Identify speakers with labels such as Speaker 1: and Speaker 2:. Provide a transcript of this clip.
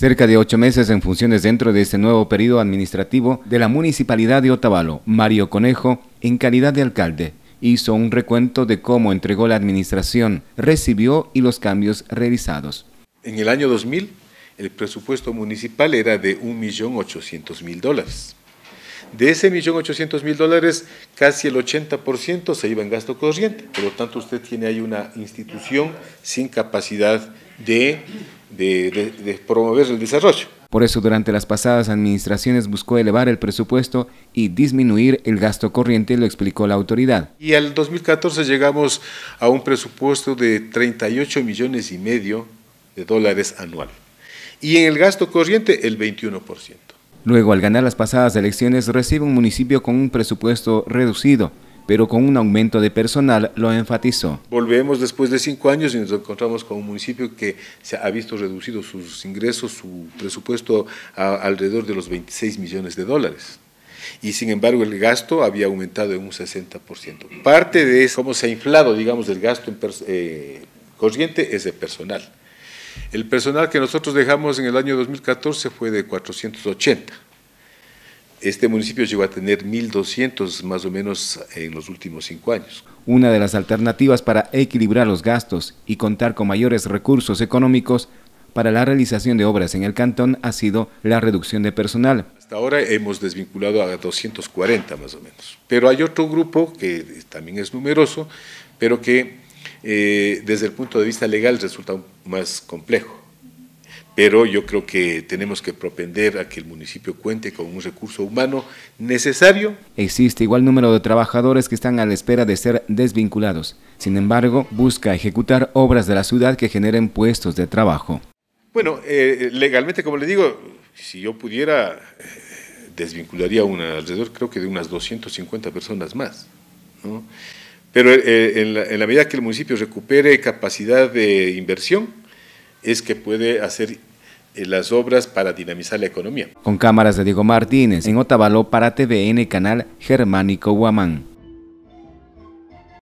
Speaker 1: cerca de ocho meses en funciones dentro de este nuevo periodo administrativo de la Municipalidad de Otavalo. Mario Conejo, en calidad de alcalde, hizo un recuento de cómo entregó la administración, recibió y los cambios realizados.
Speaker 2: En el año 2000, el presupuesto municipal era de 1.800.000 dólares. De ese 1.800.000 dólares, casi el 80% se iba en gasto corriente. Por lo tanto, usted tiene ahí una institución sin capacidad de de, promover el desarrollo.
Speaker 1: Por eso durante las pasadas administraciones buscó elevar el presupuesto y disminuir el gasto corriente, lo explicó la autoridad.
Speaker 2: Y al 2014 llegamos a un presupuesto de 38 millones y medio de dólares anual. Y en el gasto corriente el 21%.
Speaker 1: Luego, al ganar las pasadas elecciones, recibe un municipio con un presupuesto reducido pero con un aumento de personal, lo enfatizó.
Speaker 2: Volvemos después de cinco años y nos encontramos con un municipio que se ha visto reducido sus ingresos, su presupuesto alrededor de los 26 millones de dólares y sin embargo el gasto había aumentado en un 60%. Parte de eso, cómo se ha inflado, digamos, el gasto en eh, corriente es de personal. El personal que nosotros dejamos en el año 2014 fue de 480 este municipio llegó a tener 1.200 más o menos en los últimos cinco
Speaker 1: años. Una de las alternativas para equilibrar los gastos y contar con mayores recursos económicos para la realización de obras en el cantón ha sido la reducción de personal.
Speaker 2: Hasta ahora hemos desvinculado a 240 más o menos, pero hay otro grupo que también es numeroso, pero que eh, desde el punto de vista legal resulta más complejo pero yo creo que tenemos que propender a que el municipio cuente con un recurso humano
Speaker 1: necesario. Existe igual número de trabajadores que están a la espera de ser desvinculados. Sin embargo, busca ejecutar obras de la ciudad que generen puestos de trabajo.
Speaker 2: Bueno, eh, legalmente, como le digo, si yo pudiera, eh, desvincularía un alrededor creo que de unas 250 personas más. Pero eh, en, la, en la medida que el municipio recupere capacidad de inversión, es que puede hacer eh, las obras para dinamizar la economía.
Speaker 1: Con cámaras de Diego Martínez, en Otavalo para TVN, canal Germánico Guamán.